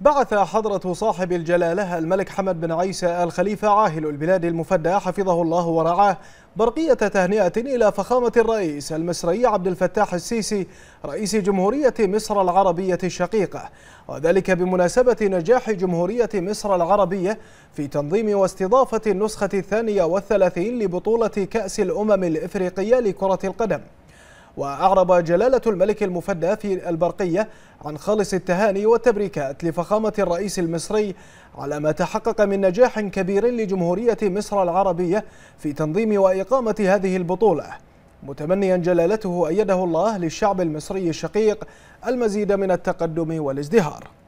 بعث حضرة صاحب الجلالة الملك حمد بن عيسى الخليفة عاهل البلاد المفدى حفظه الله ورعاه برقية تهنئة إلى فخامة الرئيس المصري عبد الفتاح السيسي رئيس جمهورية مصر العربية الشقيقة وذلك بمناسبة نجاح جمهورية مصر العربية في تنظيم واستضافة النسخة الثانية والثلاثين لبطولة كأس الأمم الإفريقية لكرة القدم وأعرب جلالة الملك المفدى في البرقية عن خالص التهاني والتبريكات لفخامة الرئيس المصري على ما تحقق من نجاح كبير لجمهورية مصر العربية في تنظيم وإقامة هذه البطولة متمنيا جلالته أيده الله للشعب المصري الشقيق المزيد من التقدم والازدهار